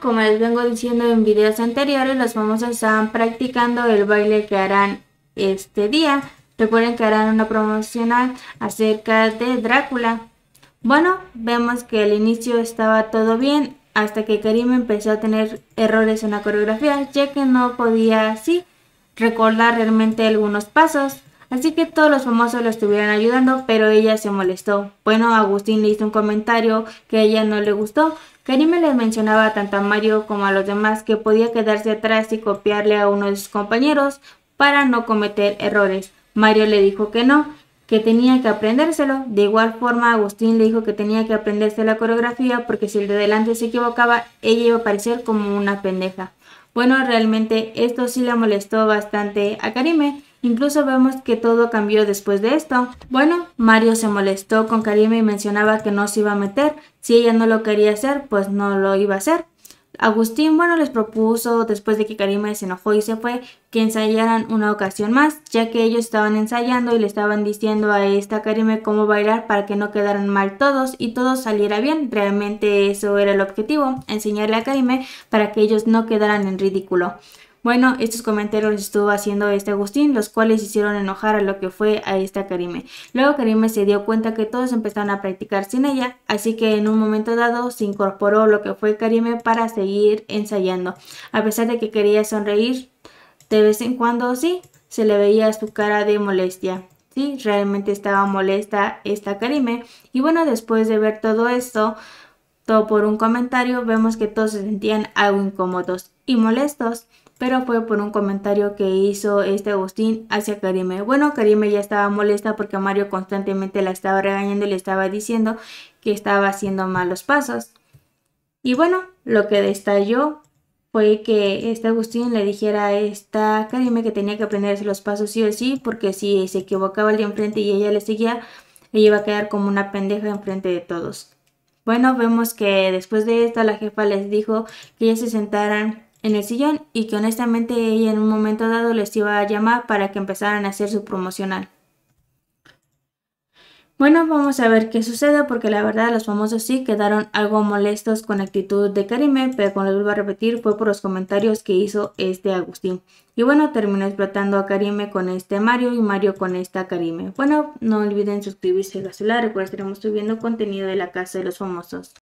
Como les vengo diciendo en videos anteriores, los famosos estaban practicando el baile que harán este día. Recuerden que harán una promocional acerca de Drácula. Bueno, vemos que al inicio estaba todo bien hasta que Karim empezó a tener errores en la coreografía, ya que no podía así recordar realmente algunos pasos. Así que todos los famosos lo estuvieron ayudando, pero ella se molestó. Bueno, Agustín le hizo un comentario que a ella no le gustó. Karime le mencionaba tanto a Mario como a los demás que podía quedarse atrás y copiarle a uno de sus compañeros para no cometer errores. Mario le dijo que no, que tenía que aprendérselo. De igual forma, Agustín le dijo que tenía que aprenderse la coreografía porque si el de delante se equivocaba, ella iba a parecer como una pendeja. Bueno, realmente esto sí le molestó bastante a Karime, Incluso vemos que todo cambió después de esto. Bueno, Mario se molestó con Karime y mencionaba que no se iba a meter. Si ella no lo quería hacer, pues no lo iba a hacer. Agustín, bueno, les propuso, después de que Karime se enojó y se fue, que ensayaran una ocasión más, ya que ellos estaban ensayando y le estaban diciendo a esta Karime cómo bailar para que no quedaran mal todos y todo saliera bien. Realmente eso era el objetivo, enseñarle a Karime para que ellos no quedaran en ridículo. Bueno, estos comentarios los estuvo haciendo este Agustín, los cuales hicieron enojar a lo que fue a esta Karime. Luego Karime se dio cuenta que todos empezaron a practicar sin ella, así que en un momento dado se incorporó lo que fue Karime para seguir ensayando. A pesar de que quería sonreír, de vez en cuando sí, se le veía su cara de molestia. Sí, realmente estaba molesta esta Karime. Y bueno, después de ver todo esto, todo por un comentario, vemos que todos se sentían algo incómodos y molestos, pero fue por un comentario que hizo este Agustín hacia Karime. Bueno, Karime ya estaba molesta porque Mario constantemente la estaba regañando y le estaba diciendo que estaba haciendo malos pasos. Y bueno, lo que destalló fue que este Agustín le dijera a esta Karime que tenía que aprenderse los pasos sí o sí, porque si se equivocaba el día enfrente y ella le seguía, ella iba a quedar como una pendeja enfrente de todos. Bueno, vemos que después de esto la jefa les dijo que ya se sentaran en el sillón y que honestamente ella en un momento dado les iba a llamar para que empezaran a hacer su promocional. Bueno, vamos a ver qué sucede porque la verdad los famosos sí quedaron algo molestos con la actitud de Karime, pero como les vuelvo a repetir fue por los comentarios que hizo este Agustín. Y bueno, terminó explotando a Karime con este Mario y Mario con esta Karime. Bueno, no olviden suscribirse a la celular, recuerden estaremos subiendo contenido de la casa de los famosos.